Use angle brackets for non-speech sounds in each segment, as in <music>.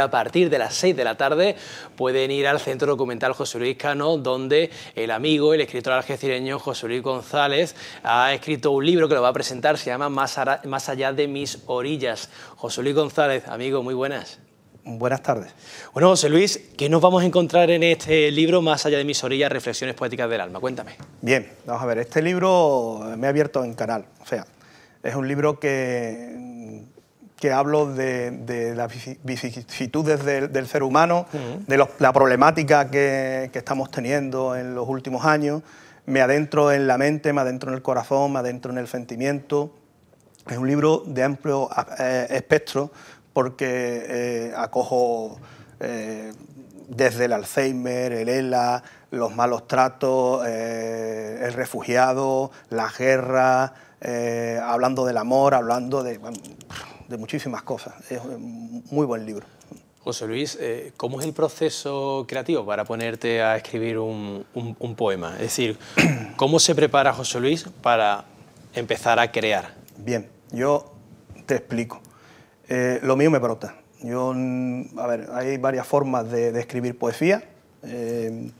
a partir de las 6 de la tarde pueden ir al Centro Documental José Luis Cano, donde el amigo, el escritor algecireño José Luis González, ha escrito un libro que lo va a presentar, se llama Más allá de mis orillas. José Luis González, amigo, muy buenas. Buenas tardes. Bueno, José Luis, ¿qué nos vamos a encontrar en este libro, Más allá de mis orillas, Reflexiones Poéticas del Alma? Cuéntame. Bien, vamos a ver, este libro me ha abierto en canal, o sea, es un libro que que hablo de, las vicisitudes del, ser humano, de la problemática que, estamos teniendo en los últimos años. Me adentro en la mente, me adentro en el corazón, me adentro en el sentimiento. Es un libro de amplio eh, espectro porque eh, acojo eh, desde el Alzheimer, el ELA, los malos tratos, el refugiado, la guerra, hablando del amor, hablando de de muchísimas cosas. Es un muy buen libro. José Luis, eh, ¿cómo es el proceso creativo para ponerte a escribir un, poema? Es decir, <clears throat> ¿cómo se prepara José Luis para empezar a crear? Bien, yo te explico. Eh, lo mío me brota. Yo, a ver, hay varias formas de, escribir poesía. Eh,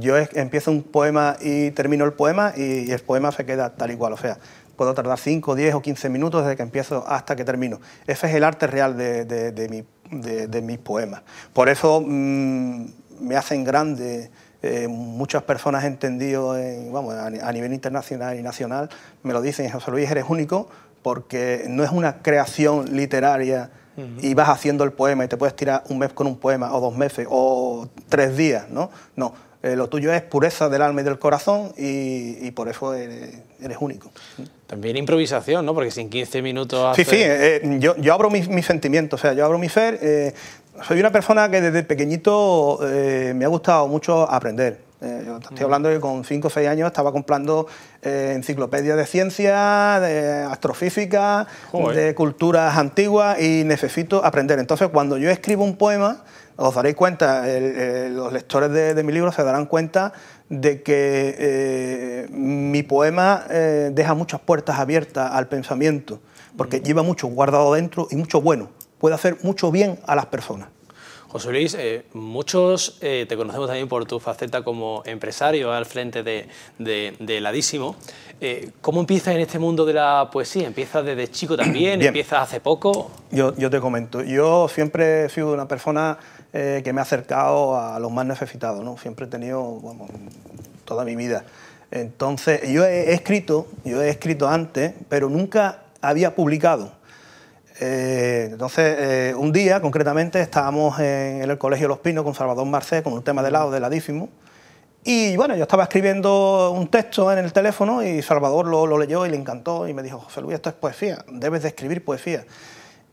yo empiezo un poema y termino el poema y, y, el poema se queda tal y cual. O sea, puedo tardar 5, 10 o 15 minutos desde que empiezo hasta que termino. Ese es el arte real de, de, mis poemas. Por eso mm, me hacen grande. Eh, muchas personas entendido vamos, a, nivel internacional y nacional me lo dicen, José Luis, eres único porque no es una creación literaria y vas haciendo el poema y te puedes tirar un mes con un poema o dos meses o tres días, ¿no? No, eh, lo tuyo es pureza del alma y del corazón y, por eso eres único. También improvisación, ¿no? Porque sin 15 minutos... Sí, sí, eh, yo, abro mis, sentimientos, o sea, yo abro mi ser. Eh, soy una persona que desde pequeñito eh, me ha gustado mucho aprender. estoy mm. hablando que con 5 o 6 años estaba comprando enciclopedia enciclopedias de ciencia, de astrofísica, de culturas antiguas y necesito aprender. Entonces, cuando yo escribo un poema, os daréis cuenta, los lectores de, de, mi libro se darán cuenta de que eh, mi poema eh, deja muchas puertas abiertas al pensamiento, porque mm. lleva mucho guardado dentro y mucho bueno, puede hacer mucho bien a las personas. José Luis, eh, muchos eh, te conocemos también por tu faceta como empresario al frente de, de, eh, ¿Cómo empiezas en este mundo de la poesía? ¿Empiezas desde chico <clears throat> también? ¿Empiezas hace poco? Yo, te comento, yo siempre he sido una persona que me ha acercado a los más necesitados, ¿no? siempre he tenido, toda mi vida. Entonces, yo he escrito, yo he escrito antes, pero nunca había publicado. Eh, entonces, eh, un día concretamente estábamos en el Colegio Los Pinos con Salvador Marcé, con un tema de lado de ladísimo, y bueno, yo estaba escribiendo un texto en el teléfono y Salvador lo, leyó y le encantó y me dijo, José Luis, esto es poesía, debes de escribir poesía.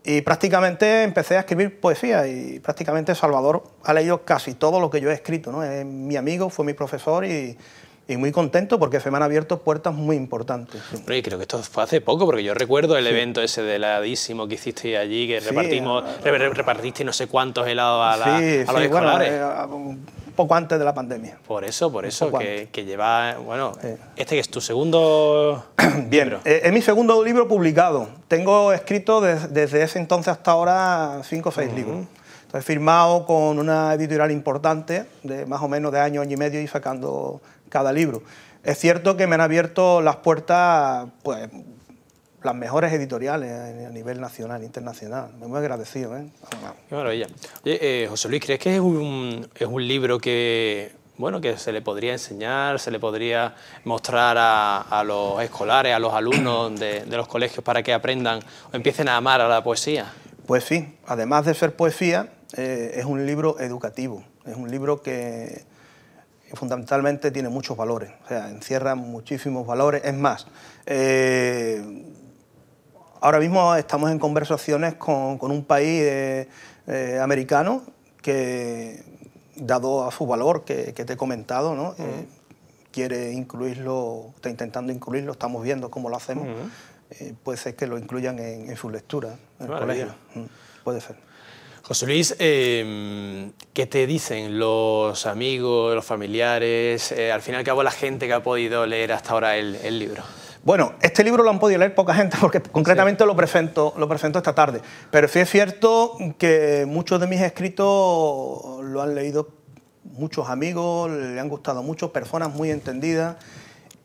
Y prácticamente empecé a escribir poesía y prácticamente Salvador ha leído casi todo lo que yo he escrito. ¿no? Es eh, mi amigo, fue mi profesor y y muy contento porque se me han abierto puertas muy importantes. Pero y creo que esto fue hace poco, porque yo recuerdo el evento ese de heladísimo que hiciste allí, que repartimos, repartiste no sé cuántos helados a, la, a los escolares. Eh, un poco antes de la pandemia. Por eso, por eso, que, que, lleva... Bueno, este que es tu segundo <clears throat> Bien, libro. Eh, es mi segundo libro publicado. Tengo escrito desde ese entonces hasta ahora cinco o seis libros. He firmado con una editorial importante, de más o menos de año, y medio, y sacando cada libro. Es cierto que me han abierto las puertas, pues, las mejores editoriales a nivel nacional e internacional. Me muy agradecido. ¿eh? Qué maravilla. Eh, José Luis, ¿crees que es un, es un libro que bueno, que se le podría enseñar, se le podría mostrar a, a los escolares, a los alumnos de, los colegios para que aprendan o empiecen a amar a la poesía. Pues sí, además de ser poesía, eh, es un libro educativo, es un libro que fundamentalmente tiene muchos valores, o sea, encierra muchísimos valores. Es más, eh, ahora mismo estamos en conversaciones con, un país eh, americano que, dado a su valor que, te he comentado, ¿no? quiere incluirlo, está intentando incluirlo, estamos viendo cómo lo hacemos, puede ser que lo incluyan en, su lectura, en el colegio, mm, puede ser. José Luis, em, ¿qué te dicen los amigos, los familiares, eh, al final qué al cabo la gente que ha podido leer hasta ahora el, libro? Bueno, este libro lo han podido leer poca gente <laughs> porque concretamente lo, presento, lo presento esta tarde, pero sí es cierto que muchos de mis escritos lo han leído muchos amigos, le han gustado mucho, personas muy entendidas.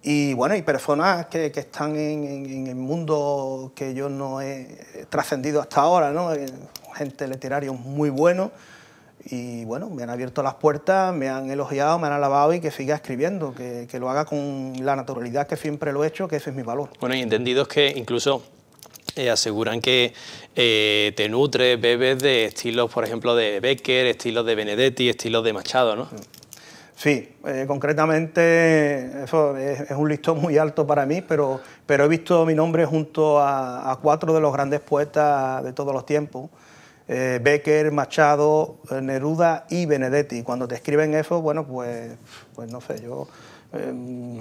Y bueno, y personas que, están en, el mundo que yo no he trascendido hasta ahora, ¿no? Eh, gente literaria muy bueno. Y bueno, me han abierto las puertas, me han elogiado, me han alabado y que siga escribiendo, que, lo haga con la naturalidad que siempre lo he hecho, que ese es mi valor. Bueno, y entendido que incluso eh, aseguran que eh, te nutres, bebes de estilos, por ejemplo, de Becker, estilos de Benedetti, estilos de Machado, ¿no? Mm. Sí, eh, concretamente eso es, un listón muy alto para mí, pero, he visto mi nombre junto a, cuatro de los grandes poetas de todos los tiempos, eh, Becker, Machado, eh, Neruda y Benedetti. Cuando te escriben eso, bueno, pues, pues no sé, yo... Em, <laughs>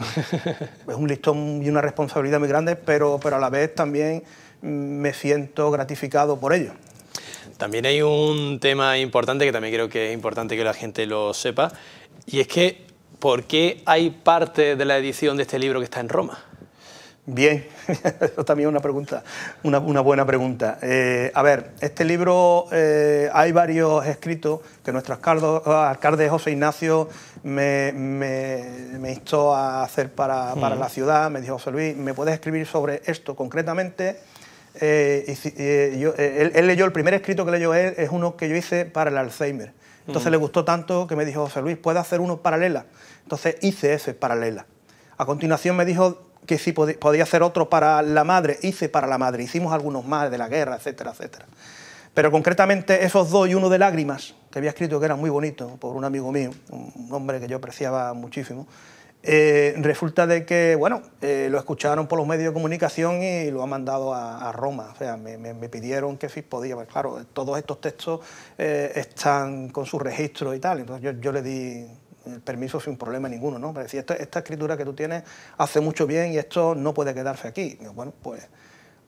es un listón y una responsabilidad muy grande, pero, pero a la vez también me siento gratificado por ello. También hay un tema importante que también creo que es importante que la gente lo sepa, y es que ¿por qué hay parte de la edición de este libro que está en Roma? Bien, <laughs> eso también es una pregunta, una, buena pregunta. Eh, a ver, este libro eh, hay varios escritos que nuestro alcalde José Ignacio me, instó a hacer para, mm. la ciudad. Me dijo, José Luis, ¿me puedes escribir sobre esto concretamente? Eh, y, eh, eh, él, leyó, el primer escrito que leyó él es uno que yo hice para el Alzheimer. Entonces mm. le gustó tanto que me dijo, José Luis, ¿puedes hacer uno paralela? Entonces hice ese paralela. A continuación me dijo que si podía hacer otro para la madre, hice para la madre, hicimos algunos más de la guerra, etcétera, etcétera. Pero concretamente esos dos y uno de lágrimas, que había escrito que era muy bonito por un amigo mío, un hombre que yo apreciaba muchísimo, eh, resulta de que, bueno, eh, lo escucharon por los medios de comunicación y lo han mandado a, Roma. O sea, me, pidieron que si podía, pues claro, todos estos textos eh, están con su registro y tal. Entonces yo, le di el permiso sin problema ninguno, ¿no? esta, escritura que tú tienes hace mucho bien y esto no puede quedarse aquí. bueno, pues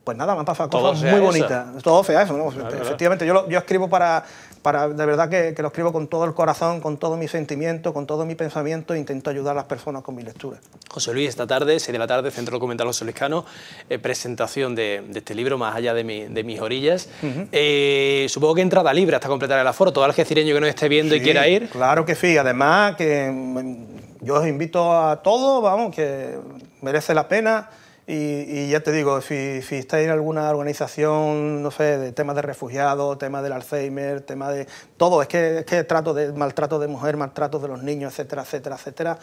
pues nada, me han pasado cosas muy bonitas. Todo fea eso, Efectivamente, Yo, yo escribo para, de verdad que, lo escribo con todo el corazón, con todo mi sentimiento, con todo mi pensamiento, e intento ayudar a las personas con mi lectura. José Luis, esta tarde, 6 de la tarde, Centro Documental Los Soliscanos, eh, presentación de, este libro, Más allá de, de mis orillas. Eh, supongo que entrada libre hasta completar el aforo, todo jecireño que nos esté viendo y quiera ir. Claro que sí, además que mm, yo os invito a todos, vamos, que merece la pena. Y, ya te digo, si, estáis en alguna organización, no sé, de temas de refugiados, temas del Alzheimer, tema de todo, es que, es que trato de maltrato de mujer, maltrato de los niños, etcétera, etcétera, etcétera,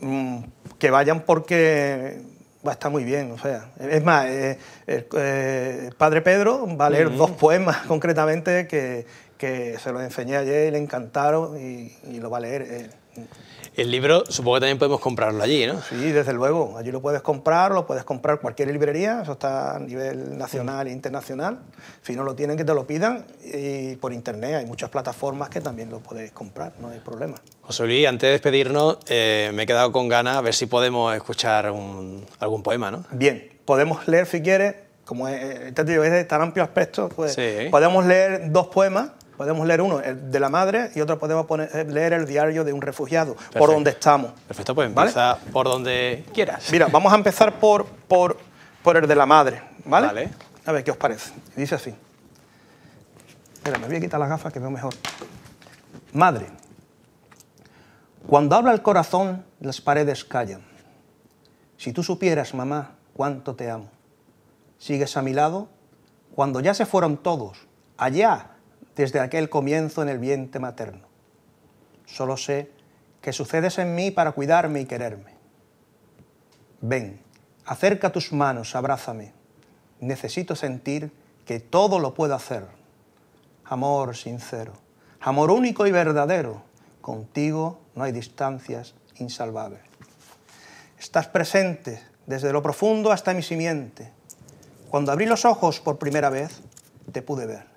mm, que vayan porque va a estar muy bien. O sea, es más, eh, el, eh, Padre Pedro va a leer dos poemas <laughs> concretamente que, se los enseñé ayer y le encantaron y, lo va a leer. Eh. El libro supongo que también podemos comprarlo allí, ¿no? Sí, desde luego. Allí lo puedes comprar, lo puedes comprar cualquier librería, eso está a nivel nacional e internacional. Si no lo tienen, que te lo pidan. Y por internet hay muchas plataformas que también lo podéis comprar, no hay problema. José Luis, antes de despedirnos, eh, me he quedado con ganas a ver si podemos escuchar algún poema, ¿no? Bien, podemos leer si quieres, como es, este es de tan amplio aspecto, pues podemos leer dos poemas Podemos leer uno el de la madre y otro podemos eh, leer el diario de un refugiado, por donde estamos. Perfecto, pues empieza por donde quieras. Mira, vamos a empezar por, por, por el de la madre, ¿vale? ¿vale? A ver, ¿qué os parece? Dice así. Espera, me voy a quitar las gafas que veo mejor. Madre, cuando habla el corazón, las paredes callan. Si tú supieras, mamá, cuánto te amo. Sigues a mi lado. Cuando ya se fueron todos, allá desde aquel comienzo en el vientre materno. Solo sé que sucedes en mí para cuidarme y quererme. Ven, acerca tus manos, abrázame. Necesito sentir que todo lo puedo hacer. Amor sincero, amor único y verdadero, contigo no hay distancias insalvables. Estás presente desde lo profundo hasta mi simiente. Cuando abrí los ojos por primera vez, te pude ver.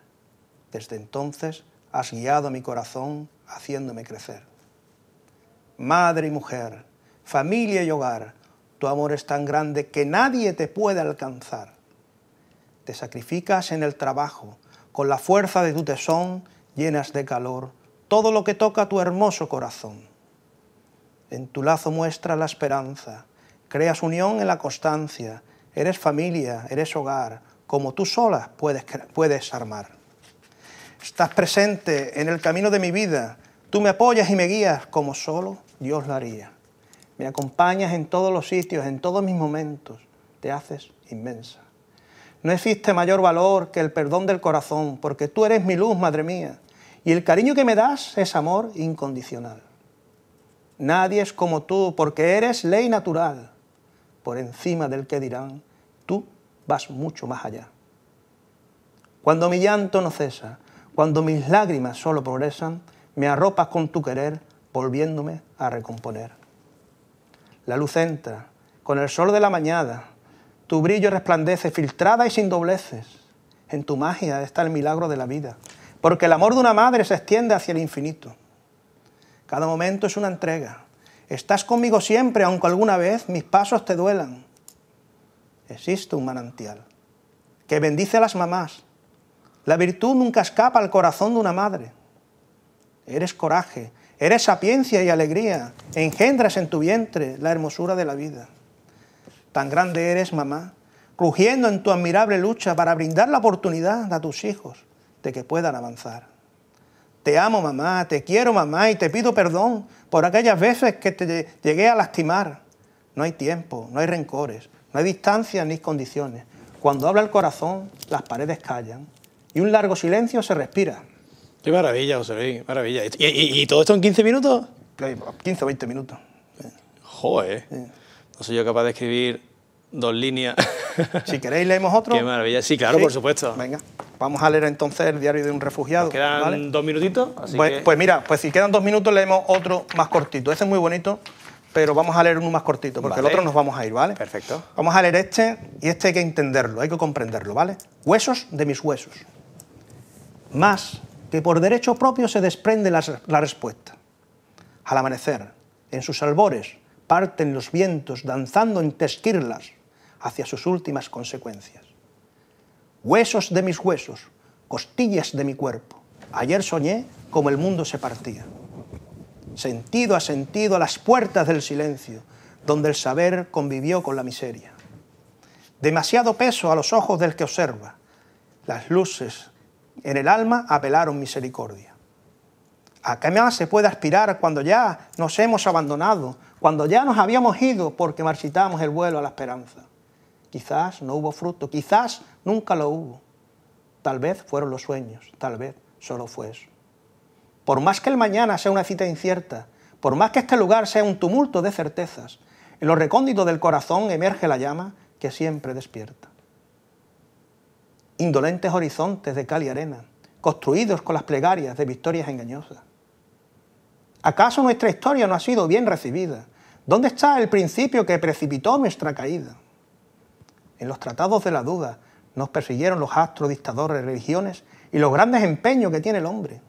Desde entonces has guiado mi corazón haciéndome crecer. Madre y mujer, familia y hogar, tu amor es tan grande que nadie te puede alcanzar. Te sacrificas en el trabajo, con la fuerza de tu tesón llenas de calor todo lo que toca tu hermoso corazón. En tu lazo muestra la esperanza, creas unión en la constancia, eres familia, eres hogar, como tú sola puedes, puedes armar. Estás presente en el camino de mi vida. Tú me apoyas y me guías como solo Dios lo haría. Me acompañas en todos los sitios, en todos mis momentos. Te haces inmensa. No existe mayor valor que el perdón del corazón, porque tú eres mi luz, madre mía, y el cariño que me das es amor incondicional. Nadie es como tú, porque eres ley natural, por encima del que dirán, tú vas mucho más allá. Cuando mi llanto no cesa, cuando mis lágrimas solo progresan, me arropas con tu querer, volviéndome a recomponer. La luz entra, con el sol de la mañana, tu brillo resplandece, filtrada y sin dobleces. En tu magia está el milagro de la vida, porque el amor de una madre se extiende hacia el infinito. Cada momento es una entrega. Estás conmigo siempre, aunque alguna vez mis pasos te duelan. Existe un manantial que bendice a las mamás, la virtud nunca escapa al corazón de una madre. Eres coraje, eres sapiencia y alegría, engendras en tu vientre la hermosura de la vida. Tan grande eres, mamá, rugiendo en tu admirable lucha para brindar la oportunidad a tus hijos de que puedan avanzar. Te amo, mamá, te quiero, mamá, y te pido perdón por aquellas veces que te llegué a lastimar. No hay tiempo, no hay rencores, no hay distancias ni condiciones. Cuando habla el corazón, las paredes callan y un largo silencio se respira. Qué maravilla, José Luis, maravilla. ¿Y, todo esto en 15 minutos? 15 o 20 minutos. Joder. No soy yo capaz de escribir dos líneas. si queréis leemos otro. Qué maravilla. Sí, claro, por supuesto. Venga. Vamos a leer entonces el diario de un refugiado. Nos quedan dos minutitos. pues, mira, pues si quedan dos minutos leemos otro más cortito. Este es muy bonito, pero vamos a leer uno más cortito, porque el otro nos vamos a ir, ¿vale? Perfecto. Vamos a leer este y este hay que entenderlo, hay que comprenderlo, ¿vale? Huesos de mis huesos más que por derecho propio se desprende la, respuesta. Al amanecer, en sus albores, parten los vientos danzando en tesquirlas hacia sus últimas consecuencias. Huesos de mis huesos, costillas de mi cuerpo, ayer soñé como el mundo se partía. Sentido a sentido a las puertas del silencio, donde el saber convivió con la miseria. Demasiado peso a los ojos del que observa. Las luces en el alma apelaron misericordia. ¿A qué más se puede aspirar cuando ya nos hemos abandonado, cuando ya nos habíamos ido porque marchitamos el vuelo a la esperanza? Quizás no hubo fruto, quizás nunca lo hubo. Tal vez fueron los sueños, tal vez solo fue eso. Por más que el mañana sea una cita incierta, por más que este lugar sea un tumulto de certezas, en los recónditos del corazón emerge la llama que siempre despierta indolentes horizontes de cal y arena, construidos con las plegarias de victorias engañosas. ¿Acaso nuestra historia no ha sido bien recibida? ¿Dónde está el principio que precipitó nuestra caída? En los tratados de la duda nos persiguieron los astros dictadores, religiones y los grandes empeños que tiene el hombre.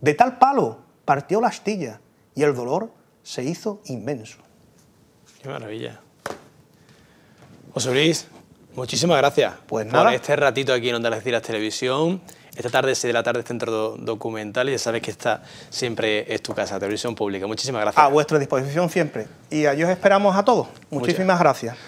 De tal palo partió la astilla y el dolor se hizo inmenso. Qué maravilla. José Muchísimas gracias. Pues nada. este ratito aquí en Onda Algeciras Televisión. Esta tarde, 6 de la tarde, Centro Documental, y ya sabes que esta siempre es tu casa, Televisión Pública. Muchísimas gracias. A vuestra disposición siempre. Y a ellos esperamos a todos. Muchísimas gracias.